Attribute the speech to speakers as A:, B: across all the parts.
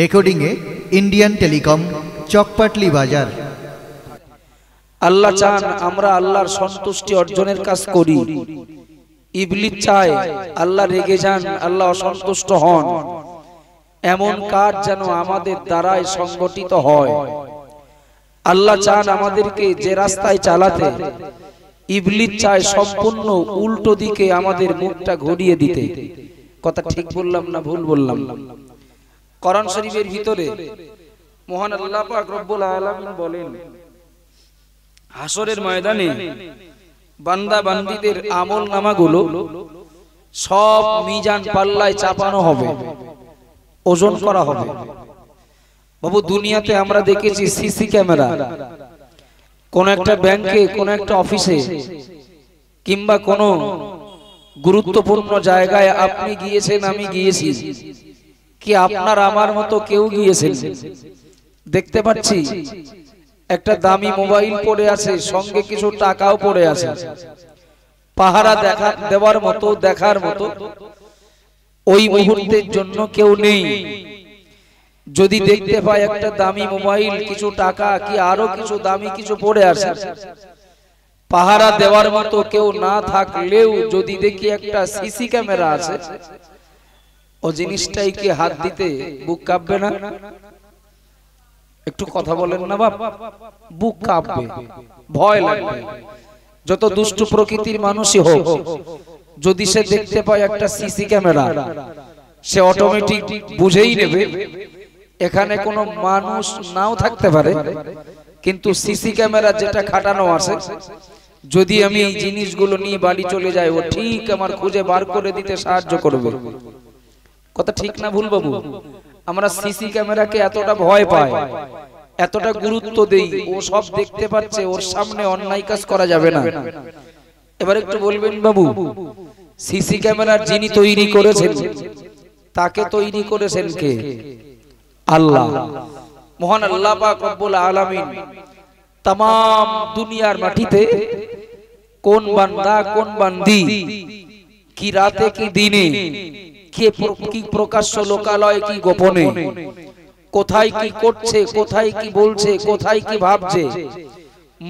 A: রেকর্ডিংয়ে Indian telecom চকপাটলি বাজার
B: আল্লাহ চান আমরা আল্লাহর সন্তুষ্টি অর্জনের কাজ করি ইবলি চায় আল্লাহ রেগে যান আল্লাহ অসন্তুষ্ট হন এমন কাজ যেন আমাদের দ্বারাই সংগঠিত হয় আল্লাহ চান আমাদেরকে যে রাস্তায় চালাতে ইবলি চায় সম্পূর্ণ উল্টো দিকে আমাদের মুখটা ঘুরিয়ে দিতে কথা ঠিক বললাম না ভুল বললাম না করন শরীফের ভিতরে মহান আল্লাহ পাক রব্বুল আলামিন বলেন হাসরের ময়দানে বান্দা বান্দিদের আমল নামাগুলো সব মিজান পাল্লায় চাপানো হবে ওজন করা হবে বাবু দুনিয়াতে আমরা দেখেছি সিসি ক্যামেরা কোন একটা ব্যাংকে কোন একটা অফিসে কিংবা কোন গুরুত্বপূর্ণ জায়গায় আপনি গিয়েছেন আমি গিয়েছি কি আপনার আমার মতো কেউ গিয়েছেন দেখতে পাচ্ছি একটা দামি মোবাইল পড়ে আছে সঙ্গে কিছু টাকাও পড়ে আছে পাহারা দেখা দেওয়ার মতো দেখার মতো ওই মুহূর্তের জন্য কেউ নেই যদি দেখতে পায় একটা দামি মোবাইল কিছু টাকা কি আরো কিছু দামি কিছু পড়ে আছে পাহারা দেওয়ার মতো কেউ না থাকলেও যদি দেখি একটা সিসি ক্যামেরা আছে ও জিনিসটাই কি হাত দিতে বুক কাঁপবে না একটু কথা বলেন না বাপ বুক কাঁপবে ভয় লাগবে যত দুষ্ট প্রকৃতির মানুষই হোক যদি সে দেখতে পায় একটা সিসি ক্যামেরা
A: সে অটোমেটিক বুঝেই নেবে
B: এখানে কোনো মানুষ নাও থাকতে পারে কিন্তু সিসি ক্যামেরা যেটা খাটানো আছে যদি আমি এই জিনিসগুলো নিয়ে বাড়ি চলে যাই ও ঠিক আমার খুঁজে বার করে দিতে সাহায্য করবে কথা ঠিক না ভুল বাবু আমরা সিসি ক্যামেরাকে এতটা ভয় পাই এতটা গুরুত্ব দেই ও সব দেখতে পাচ্ছে ওর সামনে অন্যায় কাজ করা যাবে না এবার একটু বলবেন বাবু সিসি ক্যামেরার যিনি তৈরি করেছেন তাকে তৈরি করেছেন কে আল্লাহ মহান আল্লাহ পাক রব্বুল আলামিন तमाम দুনিয়ার মাটিতে কোন বান্দা কোন বান্দি কি রাতে কি দিনে কে কি প্রকাশ্য লোকালয় কি গোপনে কোথায় কি করছে কোথায় কি বলছে কোথায় কি ভাবছে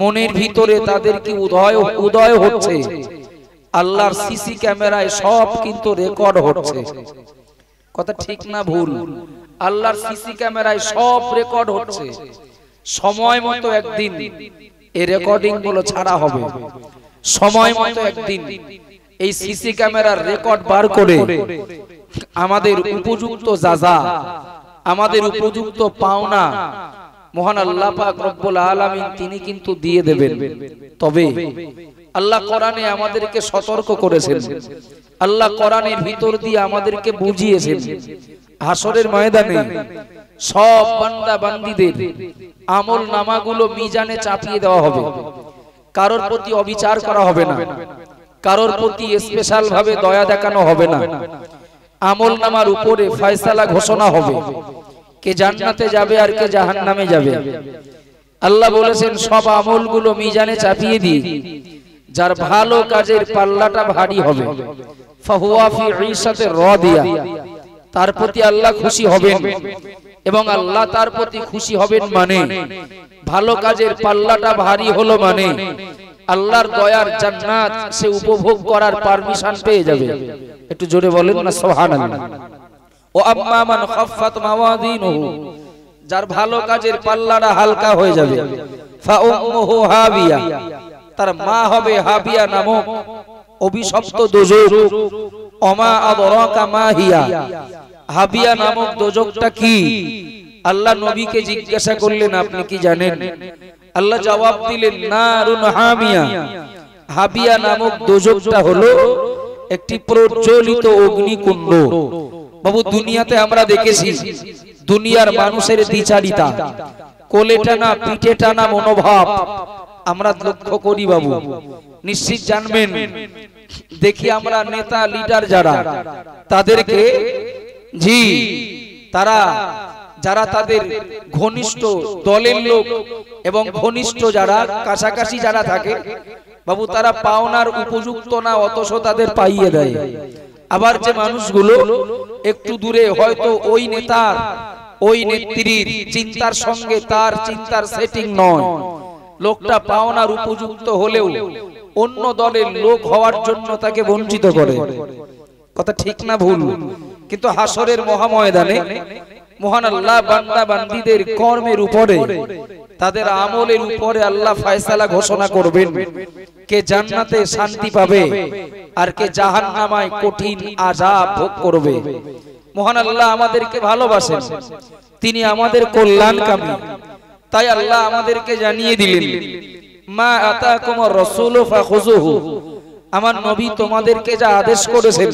B: মনের ভিতরে তাদের কি উদয় উদয় হচ্ছে আল্লাহর সিসি ক্যামেরায় সব কিন্তু রেকর্ড হচ্ছে কথা ঠিক না ভুল আল্লাহর সিসি ক্যামেরায় সব রেকর্ড হচ্ছে সময় মতো একদিন এই রেকর্ডিং গুলো ছাড়া হবে সময় মতো একদিন এই সিসি ক্যামেরার রেকর্ড বার করে আমাদের উপযুক্ত যাজা আমাদের উপযুক্ত পাওনা মহান আল্লাহ পাক রব্বুল আলামিন তিনি কিন্তু দিয়ে দেবেন তবে আল্লাহ কোরআনে আমাদেরকে সতর্ক করেছেন আল্লাহ কোরআনের ভিতর দিয়ে আমাদেরকে বুঝিয়েছেন হাসরের ময়দানে সব বান্দা বান্দিদের আমল নামাগুলো মিজানে চাপিয়ে দেওয়া হবে কারোর প্রতি অবিচার করা হবে না কারোর প্রতি স্পেশাল ভাবে দয়া দেখানো হবে না আমল নামার উপরে ফয়সালা ঘোষণা হবে কে জান্নাতে যাবে আর কে জাহান নামে যাবে আল্লাহ বলেছেন সব আমলগুলো মিজানে চাপিয়ে দিয়ে যার ভালো কাজের পাল্লাটা ভারী হবে তার প্রতি আল্লাহ খুশি হবেন এবং আল্লাহ তার প্রতি খুশি হবেন মানে, মানে। ভালো কাজের পাল্লাটা ভারী হলো মানে, মানে। আল্লাহর দয়ার জান্নাত সে উপভোগ করার পারমিশন পেয়ে যাবে একটু জোরে বলেন না সুবহানাল্লাহ ও আম্মা মান খাফফাত মাওয়াদিনুহু যার ভালো কাজের পাল্লাটা হালকা হয়ে যাবে ফা উম্মুহু হাবিয়া তার মা হবে হাবিয়া নামক অভিশপ্ত দোজখ অমা আদরাকা মা হিয়া হাবিয়া নামক দোজকটা কি আল্লাহ নবীকে জিজ্ঞাসা করলেন আপনি কি জানেন আল্লাহ জবাব দিলেন রুন হামিয়া হাবিয়া নামক দোজকটা হলো একটি প্রজ্বলিত অগ্নিকুণ্ড বাবু দুনিয়াতে আমরা দেখেছি দুনিয়ার মানুষের দ্বিচারিতা
A: কোলে টানা পিঠে
B: টানা মনোভাব আমরা লক্ষ্য করি বাবু নিশ্চিত জানবেন দেখি আমরা নেতা লিডার যারা তাদেরকে জি তারা যারা তাদের ঘনিষ্ঠ দলের লোক এবং ঘনিষ্ঠ যারা কাছাকাছি যারা থাকে বাবু তারা পাওনার উপযুক্ত না অথচ তাদের পাইয়ে দেয় আবার যে মানুষগুলো একটু দূরে হয়তো ওই নেতার ওই নেত্রীর চিন্তার সঙ্গে তার চিন্তার সেটিং নয় লোকটা পাওনার উপযুক্ত হলেও অন্য দলের লোক হওয়ার জন্য তাকে বঞ্চিত করে কথা ঠিক না ভুল কিন্তু হাসরের মহাময়দানে মহান আল্লাহ বান্দা বান্দিদের কর্মের উপরে তাদের আমলের উপরে আল্লাহ ফায়সালা ঘোষণা করবেন কে জান্নাতে শান্তি পাবে আর কে জাহান্নামায় কঠিন আযাব ভোগ করবে মহান আল্লাহ আমাদেরকে ভালোবাসেন তিনি আমাদের কল্যাণ কল্যাণকামী তাই আল্লাহ আমাদেরকে জানিয়ে দিলেন মা আতাকুমুর রাসূলু ফাখুযুহু আমার নবী তোমাদেরকে যা আদেশ করেছেন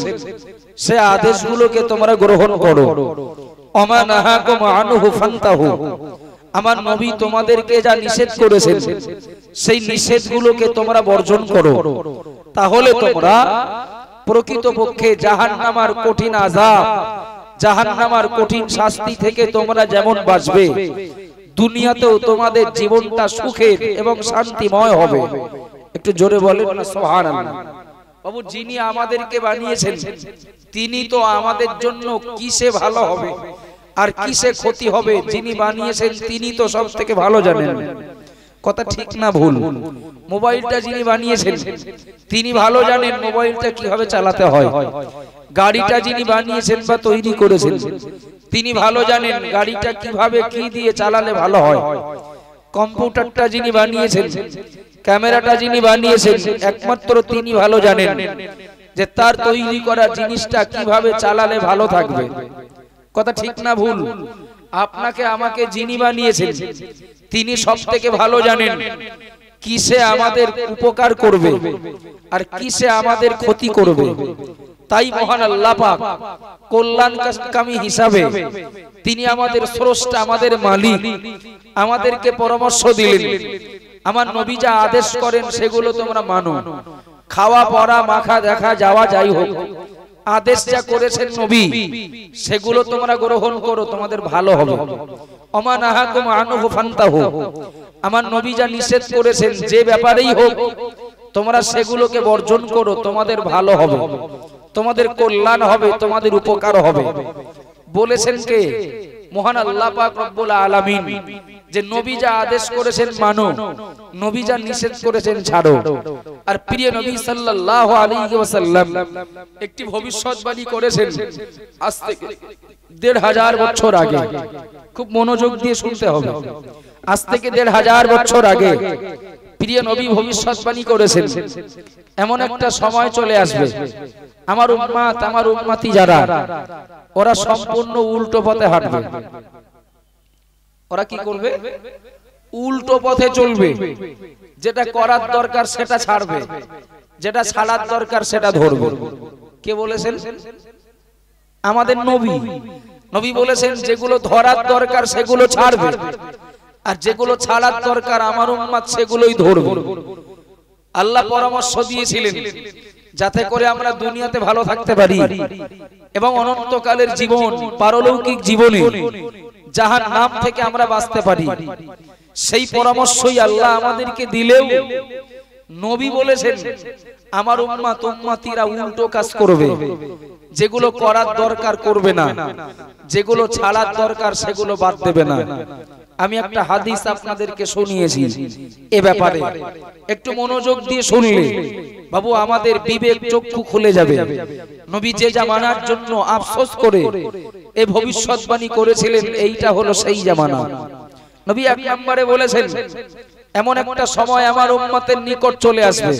B: সে আদেশগুলোকে তোমরা গ্রহণ করো আমার নবী তোমাদেরকে যা নিষেধ করেছেন সেই নিষেধগুলোকে তোমরা বর্জন করো তাহলে তোমরা প্রকৃত পক্ষে জাহান্নামার কঠিন আজাব জাহান্নামার কঠিন শাস্তি থেকে তোমরা যেমন বাঁচবে দুনিয়াতেও তোমাদের জীবনটা সুখের এবং শান্তিময় হবে একটু জোরে বলেন সোহান বাবু যিনি আমাদেরকে বানিয়েছেন তিনি তো আমাদের জন্য কিসে ভালো হবে আর কিসে ক্ষতি হবে যিনি বানিয়েছেন তিনি তো সব থেকে ভালো জানেন কথা ঠিক না ভুল মোবাইলটা যিনি বানিয়েছেন তিনি ভালো জানেন মোবাইলটা কিভাবে চালাতে হয় গাড়িটা যিনি বানিয়েছেন বা তৈরি করেছেন তিনি ভালো জানেন গাড়িটা কিভাবে কি দিয়ে চালালে ভালো হয় কম্পিউটারটা যিনি বানিয়েছেন ক্যামেরাটা যিনি বানিয়েছেন একমাত্র তিনি ভালো জানেন যে তার তৈরি করা জিনিসটা কিভাবে চালালে ভালো থাকবে কথা ঠিক না ভুল আপনাকে আমাকে যিনি বানিয়েছেন তিনি সব থেকে ভালো জানেন কিসে আমাদের উপকার করবে আর কিসে আমাদের ক্ষতি করবে তাই মহান আল্লাহ পাক কল্যাণকামী হিসাবে তিনি আমাদের স্রষ্টা আমাদের মালিক আমাদেরকে পরামর্শ দিলেন আমার নবী যা আদেশ করেন সেগুলো তোমরা মানো খাওয়া পড়া মাখা দেখা যাওয়া যাই হোক আদেশ যা করেছেন নবী সেগুলো তোমরা গ্রহণ করো তোমাদের ভালো হবে অমান আহাকুম ফান্তাহু আমার নবী যা নিষেধ করেছেন যে ব্যাপারেই হোক তোমরা সেগুলোকে বর্জন করো তোমাদের ভালো হবে তোমাদের কল্যাণ হবে তোমাদের উপকার হবে বলেছেন কে মহান আল্লাহ পাক রব্বুল আলামিন যে নবী যা আদেশ করেছেন মানো নবী যা নিষেধ করেছেন ছাড়ো আর প্রিয় নবী সাল্লাল্লাহু আলাইহি ওয়াসাল্লাম একটি ভবিষ্যৎবাণী করেছেন আজ থেকে দেড় হাজার বছর আগে খুব মনোযোগ দিয়ে শুনতে হবে আজ থেকে দেড় হাজার বছর আগে প্রিয় নবী ভবিষ্যৎবাণী করেছেন এমন একটা সময় চলে আসবে আমার উম্মাত আমার উম্মাতি যারা ওরা সম্পূর্ণ উল্টো পথে হাঁটবে ওরা কি করবে উল্টো পথে চলবে যেটা করার দরকার সেটা ছাড়বে যেটা ছাড়ার দরকার সেটা ধরবে কে বলেছেন আমাদের নবী নবী বলেছেন যেগুলো ধরার দরকার সেগুলো ছাড়বে আর যেগুলো ছাড়ার দরকার আমার উম্মাদ সেগুলোই ধরব আল্লাহ পরামর্শ দিয়েছিলেন যাতে করে আমরা দুনিয়াতে ভালো থাকতে পারি এবং অনন্তকালের জীবন পারলৌকিক জীবনে যাহার নাম থেকে আমরা বাঁচতে পারি সেই পরামর্শই আল্লাহ আমাদেরকে দিলেও নবী বলেছেন আমার উম্মা উম্মাতিরা উল্টো কাজ করবে যেগুলো করার দরকার করবে না যেগুলো ছাড়ার দরকার সেগুলো বাদ দেবে না আমি একটা হাদিস আপনাদেরকে শুনিয়েছি এ ব্যাপারে একটু মনোযোগ দিয়ে শুনলে বাবু আমাদের বিবেক চক্ষু খুলে যাবে নবী যে জামানার জন্য আফসোস করে এ ভবিষ্যৎবাণী করেছিলেন এইটা হলো সেই জামানা নবী এক নম্বরে বলেছেন এমন একটা সময় আমার উম্মতের নিকট চলে আসবে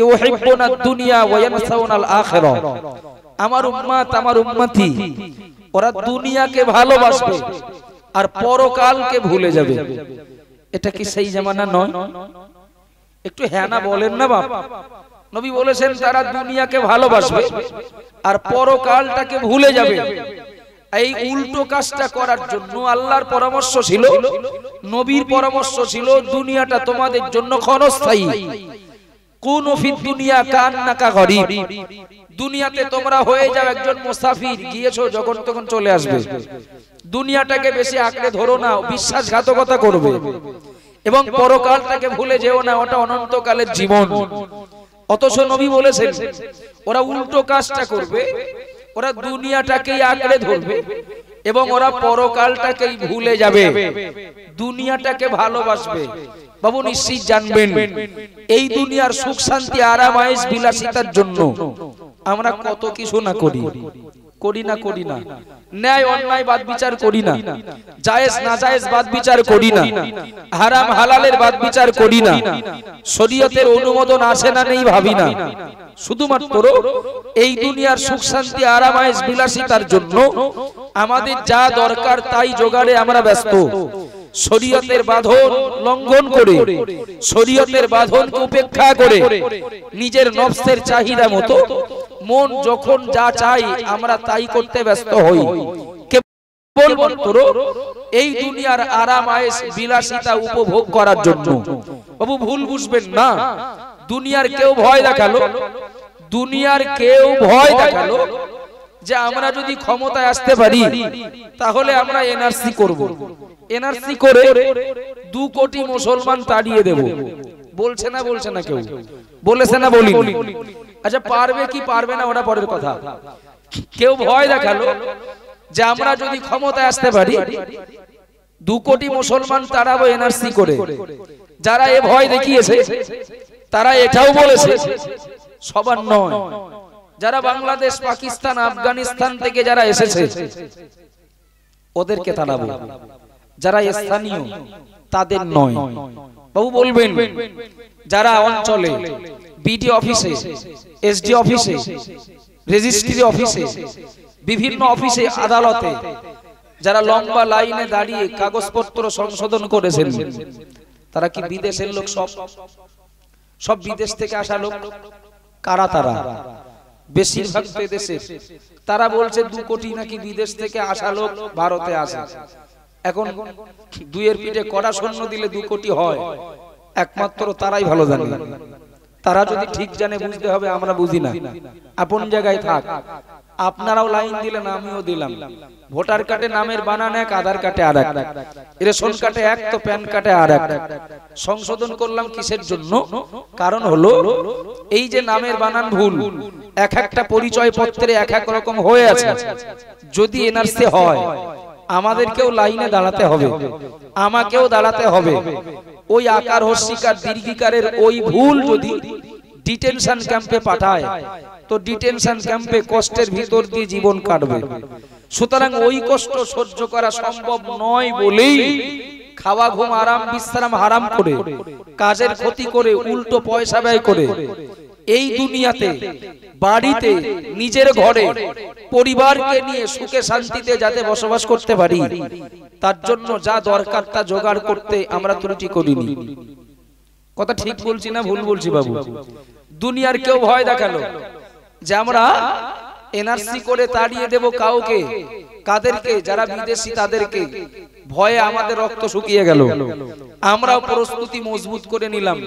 B: ইউহিব্বুনা দুনিয়া ওয়া ইয়ানসাউনাল আখিরাহ আমার উম্মত আমার উম্মতি ওরা দুনিয়াকে ভালোবাসবে আর পরকালকে ভুলে যাবে এটা কি সেই জামানা নয় একটু হ্যানা বলেন না বাপ নবী বলেছেন তারা দুনিয়াকে ভালোবাসবে আর পরকালটাকে ভুলে যাবে এই উল্টো কাজটা করার জন্য আল্লাহর পরামর্শ ছিল নবীর পরামর্শ ছিল দুনিয়াটা তোমাদের জন্য ক্ষণস্থায়ী কোন দুনিয়া কান নাকা গরিব দুনিয়াতে তোমরা হয়ে যাও একজন মুসাফির গিয়েছো যখন তখন চলে আসবে দুনিয়াটাকে বেশি আঁকড়ে ধরো না বিশ্বাসঘাতকতা করবে এবং পরকালটাকে ভুলে যেও না ওটা অনন্তকালের জীবন অথচ নবী বলেছেন ওরা উল্টো কাজটা করবে ওরা দুনিয়াটাকেই আঁকড়ে ধরবে এবং ওরা পরকালটাকেই ভুলে যাবে দুনিয়াটাকে ভালোবাসবে বাবু নিশ্চিত জানবেন এই দুনিয়ার সুখ শান্তি আরাম আয়েস বিলাসিতার জন্য আমরা কত কিছু না করি করি না করি না ন্যায় অন্যায় বাদ বিচার করি না জায়েজ না জায়েজ বাদ বিচার করি না হারাম হালালের বাদ বিচার করি না শরীয়তের অনুমোদন আসে না নেই ভাবি না শুধুমাত্র এই দুনিয়ার সুখ শান্তি আরাম আয়েস বিলাসিতার জন্য আমাদের যা দরকার তাই জোগাড়ে আমরা ব্যস্ত শরীয়তের বাঁধন লঙ্ঘন করে শরীয়তের বাঁধনকে উপেক্ষা করে নিজের নফসের চাহিদা মতো মন যখন যা চাই আমরা তাই করতে ব্যস্ত হই এই দুনিয়ার আরাম আয়েস বিলাসিতা উপভোগ করার জন্য বাবু ভুল বুঝবেন না দুনিয়ার কেউ ভয় দেখালো দুনিয়ার কেউ ভয় দেখালো যে আমরা যদি ক্ষমতায় আসতে পারি তাহলে আমরা এনআরসি করব এনআরসি করে দু কোটি মুসলমান তাড়িয়ে দেব বলছে না বলছে না কেউ বলেছে না বলি আচ্ছা পারবে কি পারবে না ওটা পরের কথা কেউ ভয় দেখালো যে আমরা যদি ক্ষমতায় আসতে পারি দু কোটি মুসলমান তাড়াবো এনআরসি করে যারা এ ভয় দেখিয়েছে তারা এটাও বলেছে সবার নয় যারা বাংলাদেশ পাকিস্তান আফগানিস্তান থেকে যারা এসেছে ওদেরকে তাড়াবো যারা স্থানীয় তাদের নয় বাবু বলবেন যারা অঞ্চলে বিডি অফিসে এসডি অফিসে রেজিস্ট্রি অফিসে বিভিন্ন অফিসে আদালতে যারা লম্বা লাইনে দাঁড়িয়ে কাগজপত্র সংশোধন করেছেন তারা কি বিদেশের লোক সব সব বিদেশ থেকে আসা লোক কারা তারা বেশিরভাগ দেশে তারা বলছে দু কোটি নাকি বিদেশ থেকে আসা লোক ভারতে আসে এখন দুইয়ের পিঠে কড়া শূন্য দিলে দু কোটি হয় একমাত্র তারাই ভালো জানে তারা যদি ঠিক জানে বুঝতে হবে আমরা বুঝি না আপন জায়গায় থাক আপনারাও লাইন দিলেন আমিও দিলাম ভোটার কার্ডে নামের বানান এক আধার কার্ডে আর এক রেশন কার্ডে এক তো প্যান কার্ডে আর এক সংশোধন করলাম কিসের জন্য কারণ হলো এই যে নামের বানান ভুল এক একটা পরিচয় পত্রে এক এক রকম হয়ে আছে যদি এনআরসি হয় আমাদেরকেও লাইনে দাঁড়াতে হবে আমাকেও দাঁড়াতে হবে ওই আকার হস্যিকার দীর্ঘিকারের ওই ভুল যদি ডিটেনশন ক্যাম্পে পাঠায় তো ডিটেনশন ক্যাম্পে কষ্টের ভিতর দিয়ে জীবন কাটবে সুতরাং ওই কষ্ট সহ্য করা সম্ভব নয় বলেই খাওয়া ঘুম আরাম বিশ্রাম হারাম করে কাজের ক্ষতি করে উল্টো পয়সা ব্যয় করে এই দুনিয়াতে
A: বাড়িতে নিজের ঘরে
B: পরিবারকে নিয়ে সুখে শান্তিতে যাতে বসবাস করতে পারি তার জন্য যা দরকার তা জোগাড় করতে আমরা ত্রুটি করিনি কথা ঠিক বলছি না ভুল বলছি বাবু দুনিয়ার কেউ ভয় দেখালো যে আমরা এনআরসি করে তাড়িয়ে দেব কাউকে কাদেরকে যারা বিদেশি তাদেরকে ভয়ে আমাদের রক্ত শুকিয়ে গেল আমরাও প্রস্তুতি মজবুত করে নিলাম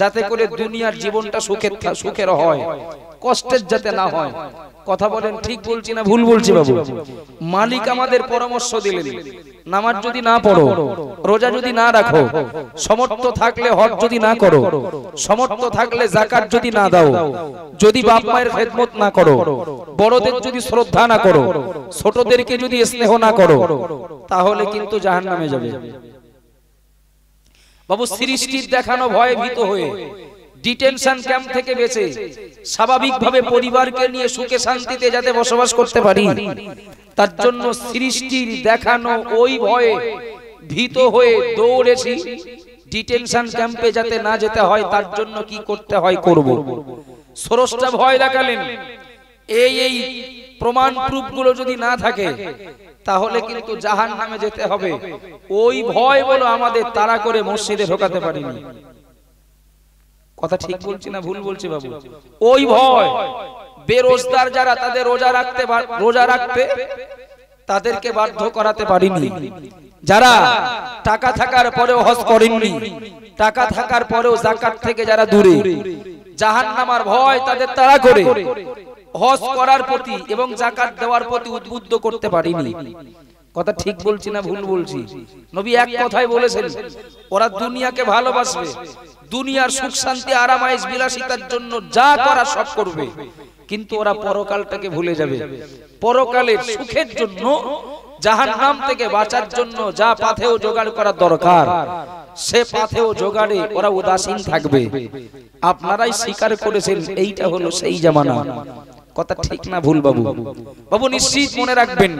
B: যাতে করে দুনিয়ার জীবনটা সুখের সুখের হয় কষ্টের যাতে না হয় কথা বলেন ঠিক বলছি না ভুল বলছি বাবু মালিক আমাদের পরামর্শ দিলেন নামাজ যদি না পড়ো রোজা যদি না রাখো সমর্থ থাকলে হক যদি না করো সমর্থ থাকলে জাকাত যদি না দাও যদি বাপ মায়ের খেদমত না করো বড়দের যদি শ্রদ্ধা না করো ছোটদেরকে যদি স্নেহ না করো তাহলে কিন্তু জাহান নামে যাবে বাবু সৃষ্টির দেখানো ভয়ে ভীত হয়ে ডিটেনশন ক্যাম্প থেকে বেঁচে স্বাভাবিকভাবে পরিবারকে নিয়ে সুখে শান্তিতে যাতে বসবাস করতে পারি তার জন্য সৃষ্টির দেখানো ওই ভয়ে ভীত হয়ে দৌড়েছি ডিটেনশন ক্যাম্পে যাতে না যেতে হয় তার জন্য কি করতে হয় করব সরসটা ভয় দেখালেন এই এই প্রমাণ প্রুফগুলো যদি না থাকে তাহলে কিন্তু জাহান নামে যেতে হবে ওই ভয় বলো আমাদের তারা করে মসজিদে ঢোকাতে পারিনি কথা ঠিক বলছি না ভুল বলছি বাবু ওই ভয় বেরোজগার যারা তাদের রোজা রাখতে রোজা রাখতে তাদেরকে বাধ্য করাতে পারিনি যারা টাকা থাকার পরেও হজ করেননি টাকা থাকার পরেও জাকাত থেকে যারা দূরে জাহান নামার ভয় তাদের তারা করে হজ করার প্রতি এবং জাকাত দেওয়ার প্রতি উদ্বুদ্ধ করতে পারিনি কথা ঠিক বলছি না ভুল বলছি নবী এক কথায় বলেছেন ওরা দুনিয়াকে ভালোবাসবে দুনিয়ার সুখ শান্তি আরামাইশ বিলাসিতার জন্য যা করা সব করবে কিন্তু ওরা পরকালটাকে ভুলে যাবে পরকালের সুখের জন্য জাহান নাম থেকে বাঁচার জন্য যা পাথেও জোগাড় করা দরকার সে পাথেও জোগাড়ে ওরা উদাসীন থাকবে আপনারাই স্বীকার করেছেন এইটা হলো সেই জামানা কথা ঠিক না ভুল বাবু বাবু নিশ্চিত মনে রাখবেন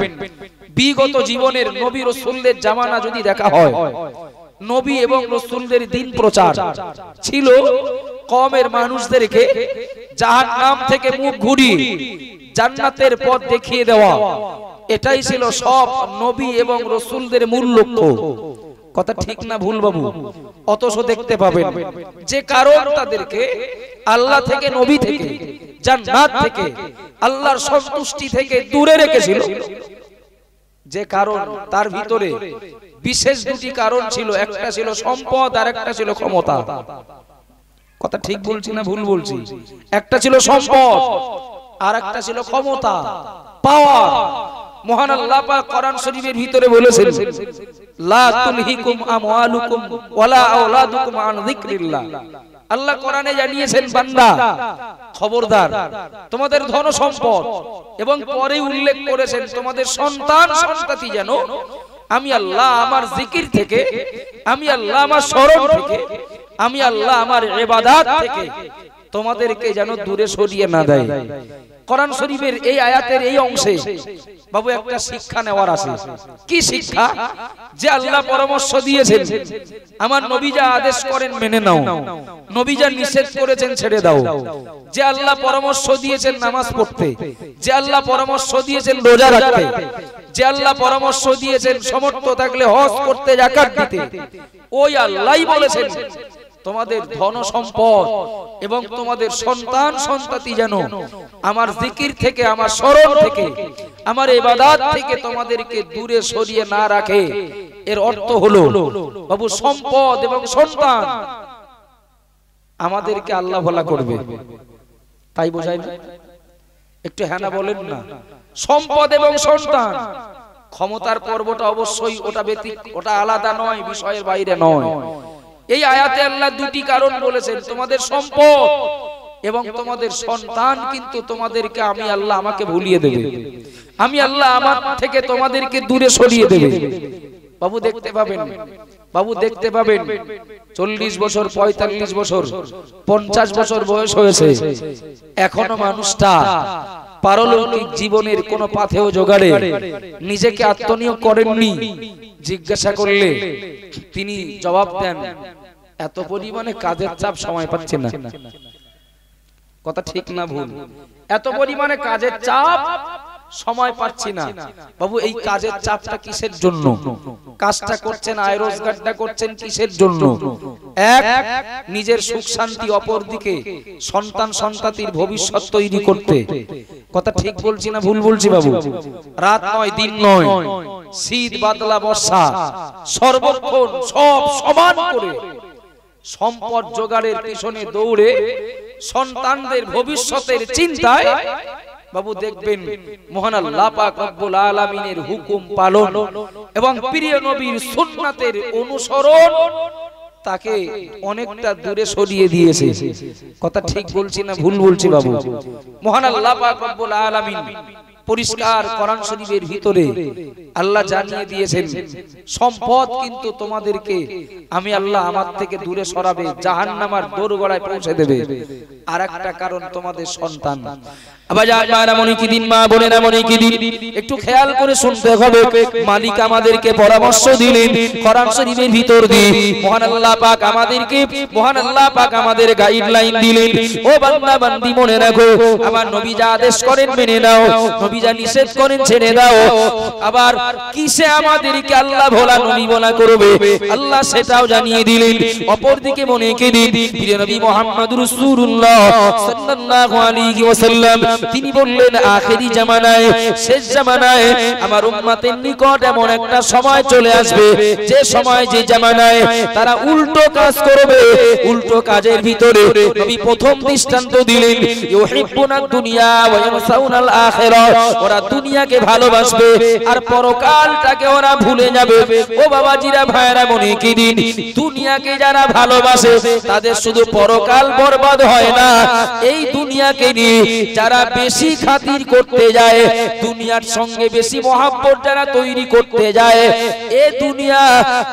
B: বিগত জীবনের নবী রসুলদের জামানা যদি দেখা হয় নবী এবং রসুলদের দিন প্রচার ছিল কমের মানুষদেরকে যাহার নাম থেকে মুখ ঘুরি জান্নাতের পথ দেখিয়ে দেওয়া এটাই ছিল সব নবী এবং রসুলদের মূল লক্ষ্য কথা ঠিক না ভুল বাবু অতস দেখতে পাবেন যে কারণ তাদেরকে আল্লাহ থেকে নবী থেকে জান্নাত থেকে আল্লাহর সন্তুষ্টি থেকে দূরে রেখেছিল যে কারণ তার ভিতরে বিশেষ দুটি কারণ ছিল একটা ছিল সম্পদ আর একটা ছিল ক্ষমতা কথা ঠিক বলছি না ভুল বলছি একটা ছিল সম্পদ আর একটা ছিল ক্ষমতা পাওয়ার মহান আল্লাহ পাক কোরআন শরীফের ভিতরে বলেছেন লা তুলহিকুম আমওয়ালুকুম ওয়ালা আওলাদুকুম আন যিকরিল্লাহ আল্লাহ কোরআনে জানিয়েছেন বান্দা খবরদার তোমাদের ধন সম্পদ এবং পরে উল্লেখ করেছেন তোমাদের সন্তান সন্ততি যেন আমি আল্লাহ আমার জিকির থেকে আমি আল্লাহ আমার স্মরণ থেকে আমি আল্লাহ আমার এবাদাত থেকে তোমাদেরকে যেন দূরে সরিয়ে না দেয় কোরআন শরীফের এই আয়াতের এই অংশে বাবু একটা শিক্ষা নেওয়ার আছে কি শিক্ষা যে আল্লাহ পরামর্শ দিয়েছেন আমার নবী যা আদেশ করেন মেনে নাও নবী যা নিষেধ করেছেন ছেড়ে দাও যে আল্লাহ পরামর্শ দিয়েছেন নামাজ পড়তে যে আল্লাহ পরামর্শ দিয়েছেন রোজা রাখতে যে আল্লাহ পরামর্শ দিয়েছেন সমর্থ থাকলে হজ করতে জাকাত দিতে ওই আল্লাহই বলেছেন তোমাদের ধন সম্পদ এবং তোমাদের সন্তান সন্ততি যেন আমার জিকির থেকে আমার স্মরণ থেকে আমার এবাদাত থেকে তোমাদেরকে দূরে সরিয়ে না রাখে এর অর্থ হলো বাবু সম্পদ এবং সন্তান আমাদেরকে আল্লাহ ভোলা করবে তাই বোঝাই একটু হেনা বলেন না সম্পদ এবং সন্তান ক্ষমতার পর্বটা অবশ্যই ওটা ব্যতিক ওটা আলাদা নয় বিষয়ের বাইরে নয় এই আয়াতে আল্লাহ দুটি কারণ বলেছেন তোমাদের সম্পদ এবং তোমাদের সন্তান কিন্তু তোমাদেরকে আমি আল্লাহ আমাকে ভুলিয়ে দেবে আমি আল্লাহ আমার থেকে তোমাদেরকে দূরে সরিয়ে দেবে বাবু দেখতে পাবেন বাবু দেখতে পাবেন চল্লিশ বছর পঁয়তাল্লিশ বছর পঞ্চাশ বছর বয়স হয়েছে এখনো মানুষটা পারলৌকিক জীবনের কোন পাথেও জোগাড়ে নিজেকে আত্মনিয়োগ করেননি জিজ্ঞাসা করলে তিনি জবাব দেন এত পরিমাণে কাজের চাপ সময় পাচ্ছে না কথা ঠিক না ভুল এত পরিমানে কাজের চাপ সময় পাচ্ছি না বাবু এই কাজের চাপটা কিসের জন্য কাজটা করছেন আয় রোজগারটা করছেন কিসের জন্য এক নিজের সুখ শান্তি অপরদিকে সন্তান সন্ততির ভবিষ্যৎ তৈরি করতে কথা ঠিক বলছি না ভুল বলছি বাবু রাত নয় দিন নয় শীত বাদলা বর্ষা সর্বক্ষণ সব সমান করে সম্পদ জোগাড়ের পিছনে দৌড়ে সন্তানদের ভবিষ্যতের চিন্তায় বাবু দেখবেন মহান আল্লাহ পাক রব্বুল আলামিনের হুকুম পালন এবং প্রিয় নবীর সুন্নাতের অনুসরণ তাকে অনেকটা দূরে সরিয়ে দিয়েছে কথা ঠিক বলছি না ভুল বলছি বাবু মহান আল্লাহ রব্বুল আলামিন পরিষ্কার কোরআন শরীফের ভিতরে আল্লাহ জানিয়ে দিয়েছেন সম্পদ কিন্তু তোমাদেরকে আমি আল্লাহ আমার থেকে দূরে সরাবে জাহান্নামার দোরগড়ায় পৌঁছে দেবে আর একটা কারণ তোমাদের সন্তান একটু খেয়াল করে শুনতে হবে মালিক আমাদেরকে পরামর্শ দিলেন কোরআন ভিতর দিয়ে মহান আল্লাহ পাক আমাদেরকে মহান আল্লাহ পাক আমাদের গাইডলাইন দিলেন ও বান্দা বান্দি মনে রাখো আমার নবী যা আদেশ করেন মেনে নাও নবী যা নিষেধ করেন ছেড়ে দাও আবার কিসে আমাদেরকে আল্লাহ ভোলা নবী বলা করবে আল্লাহ সেটাও জানিয়ে দিলেন অপরদিকে দিকে মনে কে দিন প্রিয় নবী মুহাম্মদ রাসূলুল্লাহ সাল্লাল্লাহু আলাইহি ওয়াসাল্লাম তিনি বললেন আখেরি জামানায় শেষ জামানায় আমার উম্মাতের নিকট এমন একটা সময় চলে আসবে যে সময় যে জামানায় তারা উল্টো কাজ করবে উল্টো কাজের ভিতরে নবী প্রথম দৃষ্টান্ত দিলেন ইউহিব্বুনা দুনিয়া ওয়া ইয়ামসাউনাল আখিরা ওরা দুনিয়াকে ভালোবাসবে আর পরকালটাকে ওরা ভুলে যাবে ও বাবাজিরা ভাইরা মনে কি দিন দুনিয়াকে যারা ভালোবাসে তাদের শুধু পরকাল বরবাদ হয় না এই দুনিয়াকে নিয়ে যারা যারা বেশি খাতির করতে যায় দুনিয়ার সঙ্গে বেশি মহাব্বত যারা তৈরি করতে যায় এ দুনিয়া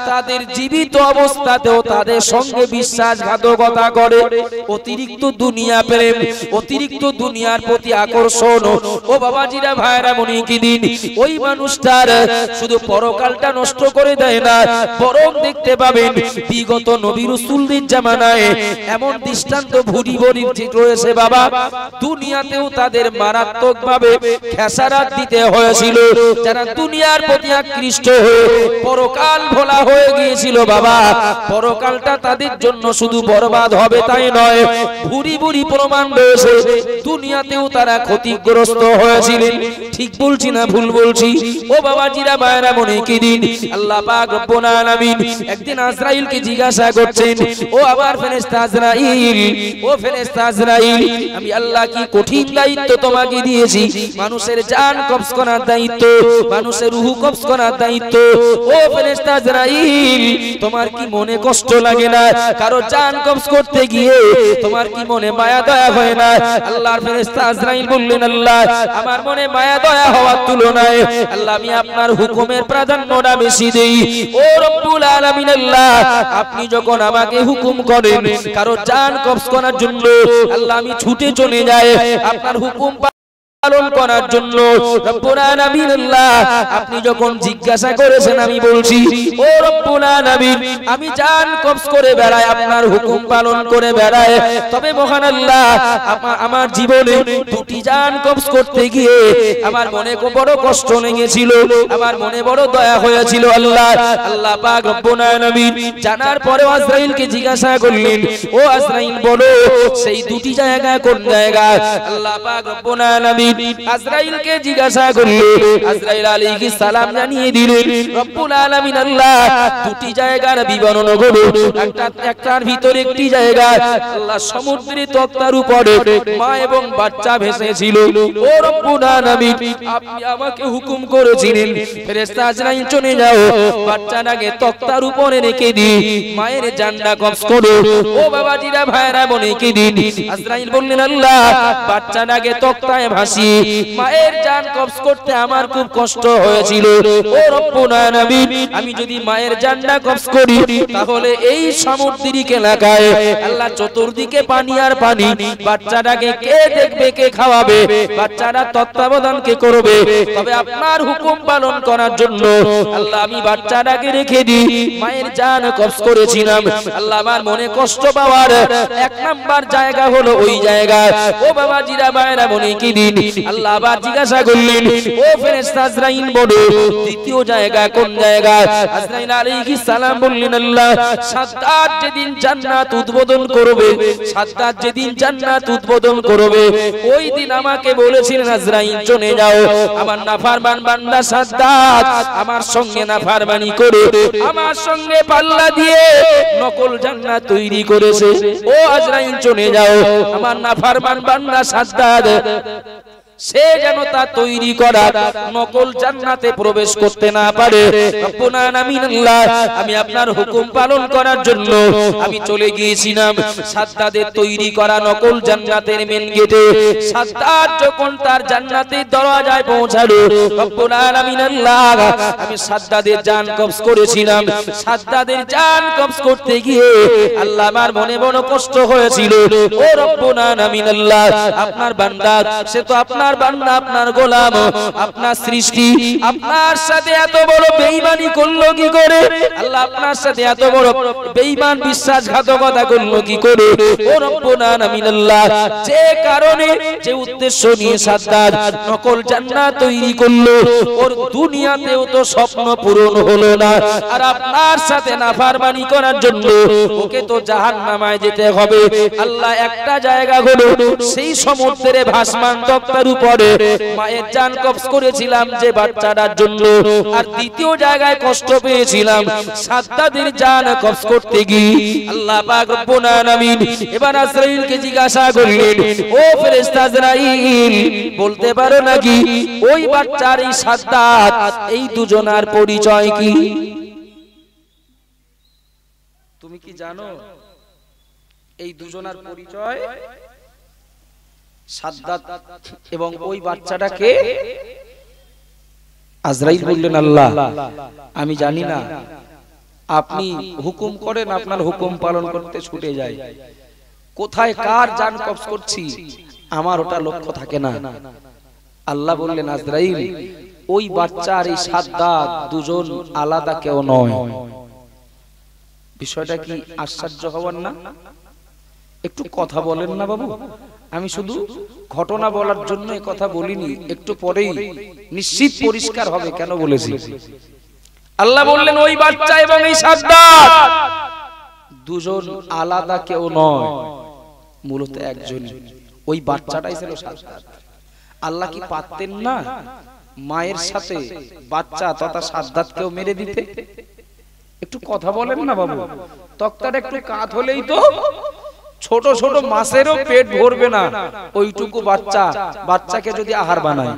B: তাদের জীবিত অবস্থাতেও তাদের সঙ্গে বিশ্বাসঘাতকতা করে অতিরিক্ত দুনিয়া প্রেম অতিরিক্ত দুনিয়ার প্রতি আকর্ষণ ও বাবাজিরা ভাইরা মনে কি দিন ওই মানুষটার শুধু পরকালটা নষ্ট করে দেয় না বরং দেখতে পাবেন বিগত নবী রসুলদের জামানায় এমন দৃষ্টান্ত ভুরি ভরি রয়েছে বাবা দুনিয়াতেও তার তাদের মারাত্মক ভাবে খেসারাত দিতে হয়েছিল যারা দুনিয়ার প্রতি আকৃষ্ট হয়ে পরকাল ভোলা হয়ে গিয়েছিল বাবা পরকালটা তাদের জন্য শুধু বরবাদ হবে তাই নয় ভুরি ভুরি প্রমাণ রয়েছে দুনিয়াতেও তারা ক্ষতিগ্রস্ত হয়েছিল ঠিক বলছি না ভুল বলছি ও বাবা জিরা মায়েরা মনে কি দিন আল্লাহ পাক রব্বুল আলামিন একদিন আজরাইলকে জিজ্ঞাসা করছেন ও আবার ফেরেশতা আজরাইল ও ফেরেশতা আজরাইল আমি আল্লাহ কি কঠিন লাই দায়িত্ব তোমাকে দিয়েছি মানুষের জান কবজ করার দায়িত্ব মানুষের রুহু কবজ করার দায়িত্ব ও ফেরেশতা ইসরাইল তোমার কি মনে কষ্ট লাগে না কারো জান কবজ করতে গিয়ে তোমার কি মনে মায়া দয়া হয় না আল্লাহর ফেরেশতা ইসরাইল বললেন আল্লাহ আমার মনে মায়া দয়া হওয়ার তুলনায় আল্লাহ আমি আপনার হুকুমের প্রাধান্যটা বেশি দেই ও রব্বুল আলামিন আল্লাহ আপনি যখন আমাকে হুকুম করেন কারো জান কবজ করার জন্য আল্লাহ আমি ছুটে চলে যাই আপনার 公共吧。পালন করার জন্য আপনি যখন জিজ্ঞাসা করেছেন আমি বলছি ও রব্বুল আলামিন আমি জান কবজ করে বেড়াই আপনার হুকুম পালন করে বেড়ায় তবে মহান আল্লাহ আমার জীবনে দুটি জান কবজ করতে গিয়ে আমার মনে বড় কষ্ট লেগেছিল আমার মনে বড় দয়া হয়েছিল আল্লাহ আল্লাহ পাক রব্বুল আলামিন জানার পরেও আজরাইলকে জিজ্ঞাসা করলেন ও আজরাইল বলো সেই দুটি জায়গা কোন জায়গা আল্লাহ পাক রব্বুল আলামিন আজরাইলকে জিজ্ঞাসা করলে আজরাইল সালাম জানিয়ে দিলেন রব্বুল আলামিন আল্লাহ দুটি জায়গার বিবরণ একটা একটার ভিতরে একটি জায়গা আল্লাহ উপরে মা এবং বাচ্চা ভেসেছিল ও রব্বুল আলামিন আপনি আমাকে হুকুম করেছিলেন ফেরেশতা আজরাইল চলে যাও উপরে রেখে দি মায়ের কবজ করো ও ভাইরা কি দিন আজরাইল বললেন আল্লাহ তক্তায় ভাসি কি মায়ের জান কবজ করতে আমার খুব কষ্ট হয়েছিল ও নবী আমি যদি মায়ের জানটা কবজ করি তাহলে এই সামুদ্রিক এলাকায় আল্লাহ চতুর্দিকে পানি আর পানি বাচ্চাটাকে কে দেখবে কে খাওয়াবে বাচ্চারা তত্ত্বাবধান কে করবে তবে আপনার হুকুম পালন করার জন্য আল্লাহ আমি বাচ্চাটাকে রেখে দিই মায়ের জান কবজ করেছিলাম আল্লাহ আমার মনে কষ্ট পাওয়ার এক নাম্বার জায়গা হলো ওই জায়গা ও বাবা জিরা মায়েরা মনে কি দিন আল্লাহ আবার জিজ্ঞাসা করলেন ও ফেরেশতা আজরাইল বলো দ্বিতীয় জায়গা কোন জায়গা আজরাইল আলাইহিস সালাম বললেন আল্লাহ সাদ্দাত যেদিন জান্নাত উদ্বোধন করবে সাদ্দাত যেদিন জান্নাত উদ্বোধন করবে ওই দিন আমাকে বলেছিলেন আজরাইল চলে যাও আমার নাফরমান বান্দা সাদ্দাত আমার সঙ্গে নাফরমানি করে আমার সঙ্গে পাল্লা দিয়ে নকল জান্নাত তৈরি করেছে ও আজরাইল চলে যাও আমার নাফরমান বান্দা সাদ্দাত সে যেন তা তৈরি করা নকল জান্নাতে প্রবেশ করতে না পারে আমি আপনার হুকুম পালন করার জন্য আমি চলে গিয়েছিলাম সাদ্দাদের তৈরি করা নকল জান্নাতের মেন গেটে সাদ্দার যখন তার জান্নাতের দরজায় পৌঁছালো আমি সাদ্দাদের জান কবজ করেছিলাম সাদ্দাদের জান কবজ করতে গিয়ে আল্লাহ আমার মনে মনে কষ্ট হয়েছিল ও রব্বুনা আল্লাহ আপনার বান্দা সে তো আপনার আপনার বান্না আপনার গোলাম আপনার সৃষ্টি আপনার সাথে এত বড় বেঈমানি করলো কি করে আল্লাহ আপনার সাথে এত বড় বেঈমান বিশ্বাসঘাতকতা করলো কি করে ও রব্বুনা আমিনাল্লাহ যে কারণে যে উদ্দেশ্য নিয়ে সাদ্দাত নকল জান্নাত তৈরি করলো ওর দুনিয়াতেও তো স্বপ্ন পূরণ হলো না আর আপনার সাথে নাফারমানি করার জন্য ওকে তো জাহান্নামায় যেতে হবে আল্লাহ একটা জায়গা হলো সেই সমুদ্রের ভাসমান তক্তার উপর পরে মায়ের জান কবজ করেছিলাম যে বাচ্চাটার জন্য আর দ্বিতীয় জায়গায় কষ্ট পেয়েছিলাম সাদ্দাদের জান কবজ করতে গিয়ে আল্লাহ পাক রব্বুল আলামিন এবার আজরাইলকে জিজ্ঞাসা করলেন ও ফেরেশতা আজরাইল বলতে পারো নাকি ওই বাচ্চার এই সাদ্দাত এই দুজনার পরিচয় কি তুমি কি জানো এই দুজনার পরিচয় এবং ওই বাচ্চাটাকে আজরাইল বললেন আল্লাহ আমি জানি না আপনি হুকুম করেন আপনার হুকুম পালন করতে ছুটে যায় কোথায় কার যান কবস করছি আমার ওটা লক্ষ্য থাকে না আল্লাহ বললেন আজরাইল ওই বাচ্চা আর এই দাঁত দুজন আলাদা কেউ নয় বিষয়টা কি আশ্চর্য হওয়ার না একটু কথা বলেন না বাবু আমি শুধু ঘটনা বলার জন্য কথা বলিনি একটু পরেই নিশ্চিত পরিষ্কার হবে কেন বলেছি আল্লাহ বললেন ওই বাচ্চা এবং এই দুজন আলাদা কেউ নয় মূলত একজন ওই বাচ্চাটাই ছিল সাদ্দাত আল্লাহ কি পারতেন না মায়ের সাথে বাচ্চা তথা কেউ মেরে দিতে একটু কথা বলেন না বাবু তক্তার একটু কাত হলেই তো ছোট ছোট মাছেরও পেট ভরবে না ওইটুকু বাচ্চা বাচ্চাকে যদি আহার বানায়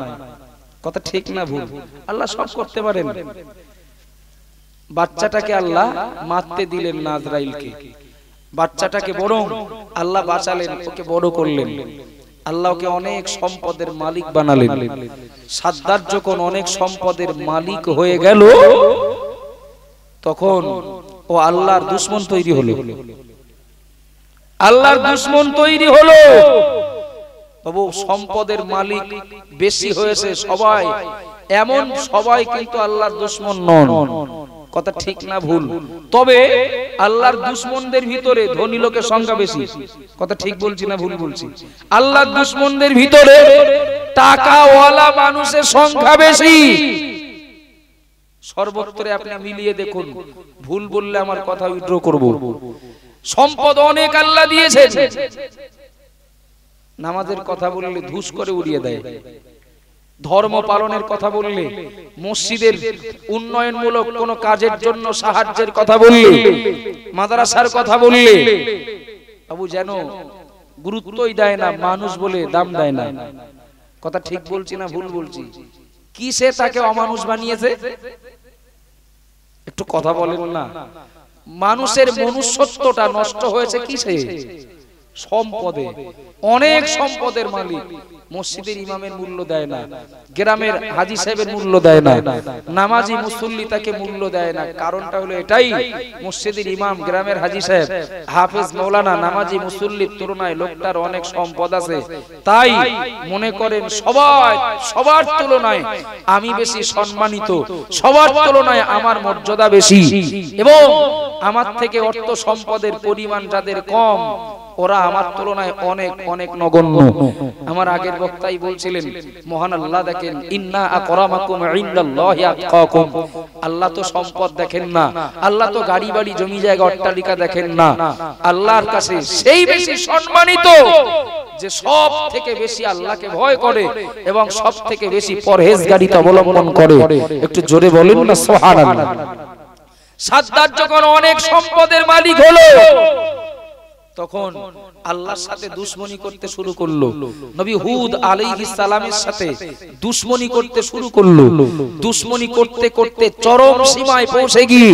B: কথা ঠিক না ভুল আল্লাহ সব করতে পারেন বাচ্চাটাকে আল্লাহ মারতে দিলেন নাজরাইলকে বাচ্চাটাকে বড় আল্লাহ বাঁচালেন ওকে বড় করলেন আল্লাহকে অনেক সম্পদের মালিক বানালেন সাদ্দার যখন অনেক সম্পদের মালিক হয়ে গেল তখন ও আল্লাহর দুশ্মন তৈরি হলো আল্লাহর দুশ্মন তৈরি হলো তবু সম্পদের মালিক বেশি হয়েছে সবাই এমন সবাই কিন্তু আল্লাহর দুশ্মন নন কথা ঠিক না ভুল তবে আল্লাহর দুশ্মনদের ভিতরে ধনী লোকের সংখ্যা বেশি কথা ঠিক বলছি না ভুল বলছি আল্লাহর দুশ্মনদের ভিতরে টাকাওয়ালা মানুষের সংখ্যা বেশি সর্বত্রে আপনি মিলিয়ে দেখুন ভুল বললে আমার কথা উইথড্র করব সম্পদ অনেক আল্লাহ দিয়েছে নামাজের কথা বললে ধুস করে উড়িয়ে দেয় ধর্ম পালনের কথা বললে মসজিদের উন্নয়নমূলক কোন কাজের জন্য সাহায্যের কথা বললে মাদ্রাসার কথা বললে বাবু যেন গুরুত্বই দেয় না মানুষ বলে দাম দেয় না কথা ঠিক বলছি না ভুল বলছি কি সে তাকে অমানুষ বানিয়েছে একটু কথা বলেন না মানুষের মনুষ্যত্বটা নষ্ট হয়েছে কিসে সম্পদে অনেক সম্পদের মালিক মসজিদের ইমামের মূল্য দেয় না গ্রামের হাজি সাহেবের মূল্য দেয় না নামাজি মুসল্লি তাকে মূল্য দেয় না কারণটা হলো এটাই মসজিদের ইমাম গ্রামের হাজি সাহেব হাফেজ মৌলানা নামাজি মুসল্লির তুলনায় লোকটার অনেক সম্পদ আছে তাই মনে করেন সবাই সবার তুলনায় আমি বেশি সম্মানিত সবার তুলনায় আমার মর্যাদা বেশি এবং আমার থেকে অর্থ সম্পদের পরিমাণ যাদের কম ওরা আমার তুলনায় অনেক অনেক নগণ্য আমার আগের বক্তাই বলছিলেন মহান আল্লাহ দেখেন ইন্না আকরামাকুম ইনদাল্লাহি আতকাকুম আল্লাহ তো সম্পদ দেখেন না আল্লাহ তো গাড়ি বাড়ি জমি জায়গা অট্টালিকা দেখেন না আল্লাহর কাছে সেই বেশি সম্মানিত যে সব থেকে বেশি আল্লাহকে ভয় করে এবং সব থেকে বেশি পরহেজগারিতা অবলম্বন করে একটু জোরে বলেন না সুবহানাল্লাহ সাদ্দার যখন অনেক সম্পদের মালিক হলো তখন আল্লাহর সাথে দুশ্মনী করতে শুরু করলো নবী হুদ আলাইহিস সালামের সাথে দুশ্মনী করতে শুরু করলো দুশ্মনী করতে করতে চরম সীমায় পৌঁছে গিয়ে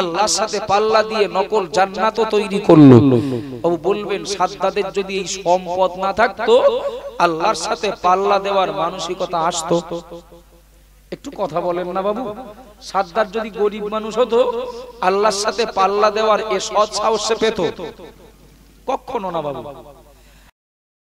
B: আল্লাহর সাথে পাল্লা দিয়ে নকল জান্নাত তৈরি করলো ও বলবেন সাদ্দাদের যদি এই সম্পদ না থাকতো আল্লাহর সাথে পাল্লা দেওয়ার মানসিকতা আসতো একটু কথা বলেন না বাবু সাদ্দার যদি গরিব মানুষ হতো আল্লাহর সাথে পাল্লা দেওয়ার এ সৎ সাহস পেত কখনো না
A: বাবু